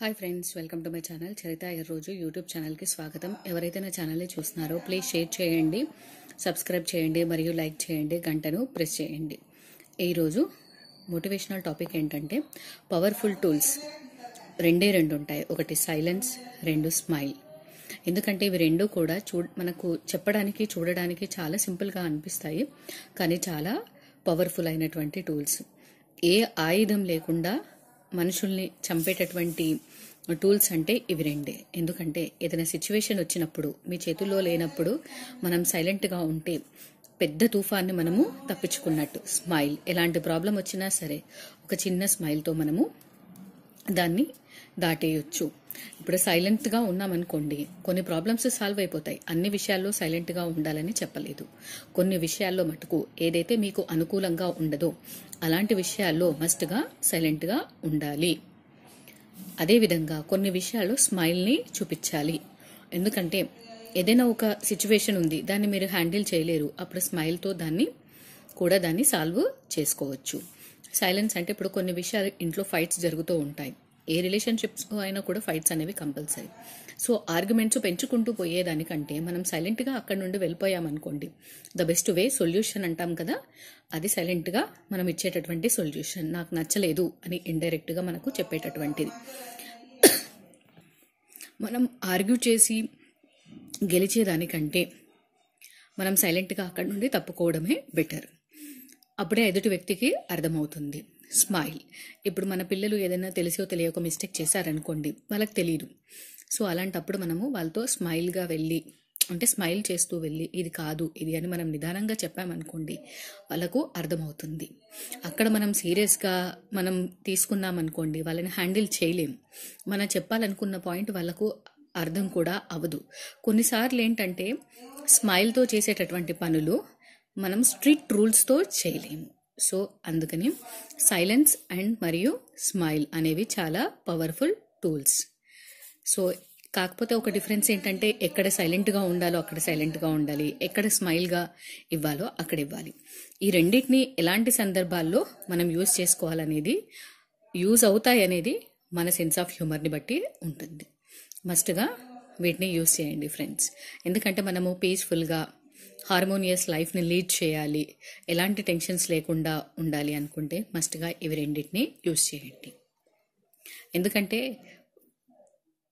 hi friends welcome to my channel చరిత రోజు YouTube ఛానల్కి స్వాగతం ఎవరైతే నా ఛానల్ని చూస్తున్నారో ప్లీజ్ షేర్ చేయండి సబ్స్క్రైబ్ చేయండి మరియు లైక్ చేయండి గంటను ప్రెస్ చేయండి ఈరోజు మోటివేషనల్ టాపిక్ ఏంటంటే పవర్ఫుల్ టూల్స్ రెండే రెండు ఉంటాయి ఒకటి సైలెన్స్ రెండు స్మైల్ ఎందుకంటే ఇవి రెండు కూడా చూ మనకు చెప్పడానికి చూడడానికి చాలా సింపుల్గా అనిపిస్తాయి కానీ చాలా పవర్ఫుల్ అయినటువంటి టూల్స్ ఏ ఆయుధం లేకుండా మనుషుల్ని చంపేటటువంటి టూల్స్ అంటే ఇవి రెండే ఎందుకంటే ఏదైనా సిచ్యువేషన్ వచ్చినప్పుడు మీ చేతుల్లో లేనప్పుడు మనం సైలెంట్గా ఉంటే పెద్ద తుఫాన్ని మనము తప్పించుకున్నట్టు స్మైల్ ఎలాంటి ప్రాబ్లం వచ్చినా సరే ఒక చిన్న స్మైల్తో మనము దాన్ని దాటేయొచ్చు ఇప్పుడు సైలెంట్గా ఉన్నామనుకోండి కొన్ని ప్రాబ్లమ్స్ సాల్వ్ అయిపోతాయి అన్ని విషయాల్లో సైలెంట్గా ఉండాలని చెప్పలేదు కొన్ని విషయాల్లో మటుకు ఏదైతే మీకు అనుకూలంగా ఉండదో అలాంటి విషయాల్లో మస్ట్గా సైలెంట్గా ఉండాలి అదేవిధంగా కొన్ని విషయాల్లో స్మైల్ని చూపించాలి ఎందుకంటే ఏదైనా ఒక సిచ్యువేషన్ ఉంది దాన్ని మీరు హ్యాండిల్ చేయలేరు అప్పుడు స్మైల్తో దాన్ని కూడా దాన్ని సాల్వ్ చేసుకోవచ్చు సైలెన్స్ అంటే ఇప్పుడు కొన్ని విషయాలు ఇంట్లో ఫైట్స్ జరుగుతూ ఉంటాయి ఏ రిలేషన్షిప్స్ అయినా కూడా ఫైట్స్ అనేవి కంపల్సరీ సో ఆర్గ్యుమెంట్స్ పెంచుకుంటూ పోయేదానికంటే మనం సైలెంట్గా అక్కడ నుండి వెళ్ళిపోయామనుకోండి ద బెస్ట్ వే సొల్యూషన్ అంటాం కదా అది సైలెంట్గా మనం ఇచ్చేటటువంటి సొల్యూషన్ నాకు నచ్చలేదు అని ఇండైరెక్ట్గా మనకు చెప్పేటటువంటిది మనం ఆర్గ్యూ చేసి గెలిచేదానికంటే మనం సైలెంట్గా అక్కడ నుండి తప్పుకోవడమే బెటర్ అప్పుడే ఎదుటి వ్యక్తికి అర్థమవుతుంది స్మైల్ ఇప్పుడు మన పిల్లలు ఏదైనా తెలిసో తెలియక మిస్టేక్ చేశారనుకోండి వాళ్ళకి తెలియదు సో అలాంటప్పుడు మనము వాళ్ళతో స్మైల్గా వెళ్ళి అంటే స్మైల్ చేస్తూ వెళ్ళి ఇది కాదు ఇది అని మనం నిదానంగా చెప్పామనుకోండి వాళ్ళకు అర్థమవుతుంది అక్కడ మనం సీరియస్గా మనం తీసుకున్నామనుకోండి వాళ్ళని హ్యాండిల్ చేయలేం మనం చెప్పాలనుకున్న పాయింట్ వాళ్ళకు అర్థం కూడా అవదు కొన్నిసార్లు ఏంటంటే స్మైల్తో చేసేటటువంటి పనులు మనం స్ట్రిక్ట్ రూల్స్తో చేయలేము సో అందుకని సైలెన్స్ అండ్ మరియు స్మైల్ అనేవి చాలా పవర్ఫుల్ టూల్స్ సో కాకపోతే ఒక డిఫరెన్స్ ఏంటంటే ఎక్కడ సైలెంట్గా ఉండాలో అక్కడ సైలెంట్గా ఉండాలి ఎక్కడ స్మైల్గా ఇవ్వాలో అక్కడ ఇవ్వాలి ఈ రెండింటిని ఎలాంటి సందర్భాల్లో మనం యూజ్ చేసుకోవాలనేది యూజ్ అవుతాయి అనేది మన సెన్స్ ఆఫ్ హ్యూమర్ని బట్టి ఉంటుంది మస్ట్గా వీటిని యూజ్ చేయండి ఫ్రెండ్స్ ఎందుకంటే మనము పీస్ఫుల్గా హార్మోనియస్ లైఫ్ని లీడ్ చేయాలి ఎలాంటి టెన్షన్స్ లేకుండా ఉండాలి అనుకుంటే మస్ట్గా ఇవి రెండింటిని యూజ్ చేయండి ఎందుకంటే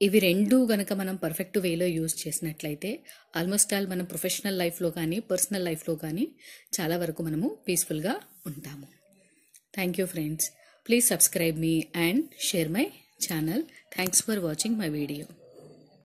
ఇవి రెండు గనక మనం పర్ఫెక్ట్ వేలో యూజ్ చేసినట్లయితే ఆల్మోస్ట్ ఆల్ మనం ప్రొఫెషనల్ లైఫ్లో కానీ పర్సనల్ లైఫ్లో కానీ చాలా వరకు మనము పీస్ఫుల్గా ఉంటాము thank you friends please subscribe me and share my channel thanks for watching my video